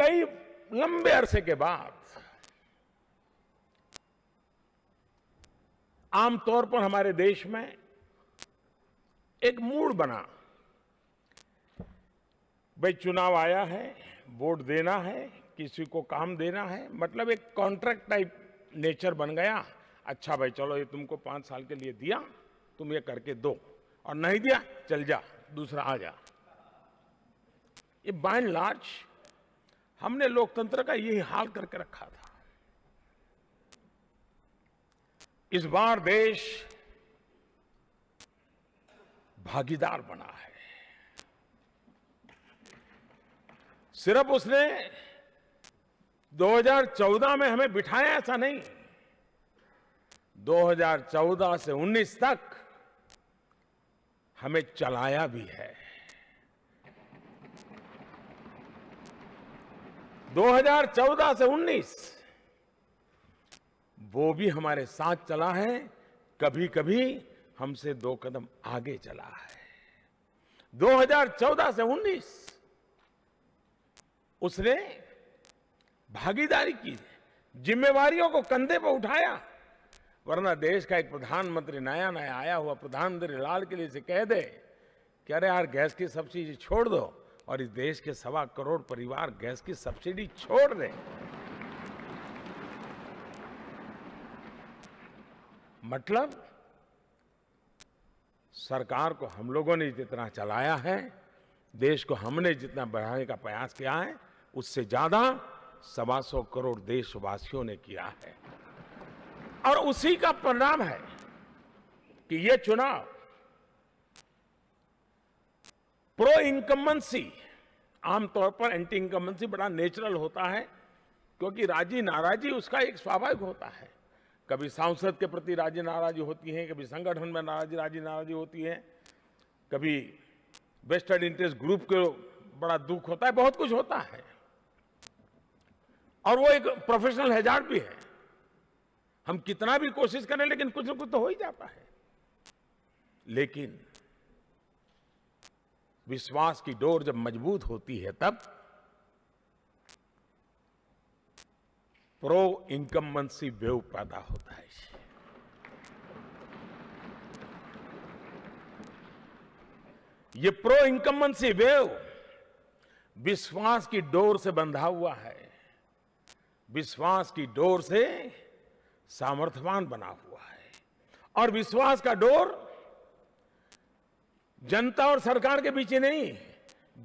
कई लंबे अरसे के बाद आमतौर पर हमारे देश में एक मूड बना भाई चुनाव आया है वोट देना है किसी को काम देना है मतलब एक कॉन्ट्रैक्ट टाइप नेचर बन गया अच्छा भाई चलो ये तुमको पांच साल के लिए दिया तुम ये करके दो और नहीं दिया चल जा दूसरा आ जा ये बाय लार्ज हमने लोकतंत्र का यही हाल करके रखा था इस बार देश भागीदार बना है सिर्फ उसने 2014 में हमें बिठाया ऐसा नहीं 2014 से 19 तक हमें चलाया भी है 2014 से 19 वो भी हमारे साथ चला है कभी कभी हमसे दो कदम आगे चला है 2014 से 19 उसने भागीदारी की जिम्मेवारियों को कंधे पर उठाया वरना देश का एक प्रधानमंत्री नया नया आया हुआ प्रधानमंत्री लाल किले से कह दे कि अरे यार गैस की सब्सिडी छोड़ दो और इस देश के सवा करोड़ परिवार गैस की सब्सिडी छोड़ दें मतलब सरकार को हम लोगों ने जितना चलाया है देश को हमने जितना बढ़ाने का प्रयास किया है उससे ज्यादा सवा सौ करोड़ देशवासियों ने किया है और उसी का परिणाम है कि यह चुनाव प्रो इनकम्बेंसी आमतौर पर एंटी इनकम्बेंसी बड़ा नेचुरल होता है क्योंकि राजी नाराजी उसका एक स्वाभाविक होता है कभी सांसद के प्रति राजी नाराजी होती है कभी संगठन में नाराजी राजी नाराजी होती है कभी वेस्टर्न इंटरेस्ट ग्रुप के बड़ा दुख होता है बहुत कुछ होता है और वो एक प्रोफेशनल हैजार भी है हम कितना भी कोशिश करें लेकिन कुछ ना कुछ तो हो ही जाता है लेकिन विश्वास की डोर जब मजबूत होती है तब प्रो इनकम्बंसी वेव पैदा होता है ये प्रो इनकम्बंसी वेव विश्वास की डोर से बंधा हुआ है विश्वास की डोर से सामर्थ्यवान बना हुआ है और विश्वास का डोर जनता और सरकार के ही नहीं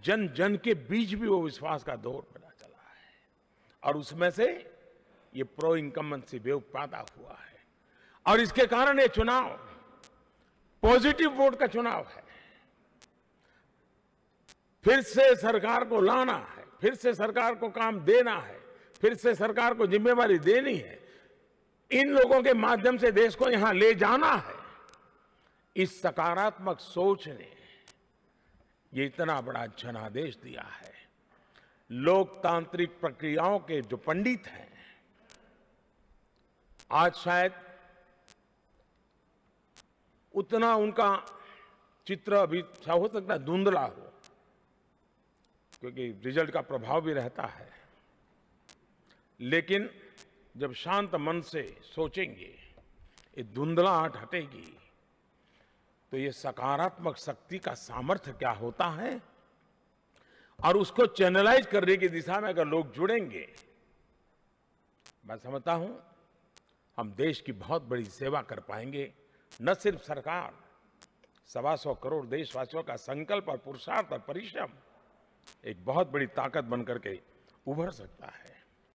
जन जन के बीच भी वो विश्वास का दौर बना चला है और उसमें से ये प्रो इनकमेंसी वेव पैदा हुआ है और इसके कारण ये चुनाव पॉजिटिव वोट का चुनाव है फिर से सरकार को लाना है फिर से सरकार को काम देना है फिर से सरकार को जिम्मेवारी देनी है इन लोगों के माध्यम से देश को यहां ले जाना है इस सकारात्मक सोच ने ये इतना बड़ा जनादेश दिया है लोकतांत्रिक प्रक्रियाओं के जो पंडित हैं आज शायद उतना उनका चित्र अभी हो सकता है धुंधला हो क्योंकि रिजल्ट का प्रभाव भी रहता है लेकिन जब शांत मन से सोचेंगे ये धुंधलाहट हटेगी तो ये सकारात्मक शक्ति का सामर्थ्य क्या होता है और उसको चैनलाइज करने की दिशा में अगर लोग जुड़ेंगे मैं समझता हूं हम देश की बहुत बड़ी सेवा कर पाएंगे न सिर्फ सरकार सवा सौ करोड़ देशवासियों का संकल्प और पुरुषार्थ और परिश्रम एक बहुत बड़ी ताकत बनकर के उभर सकता है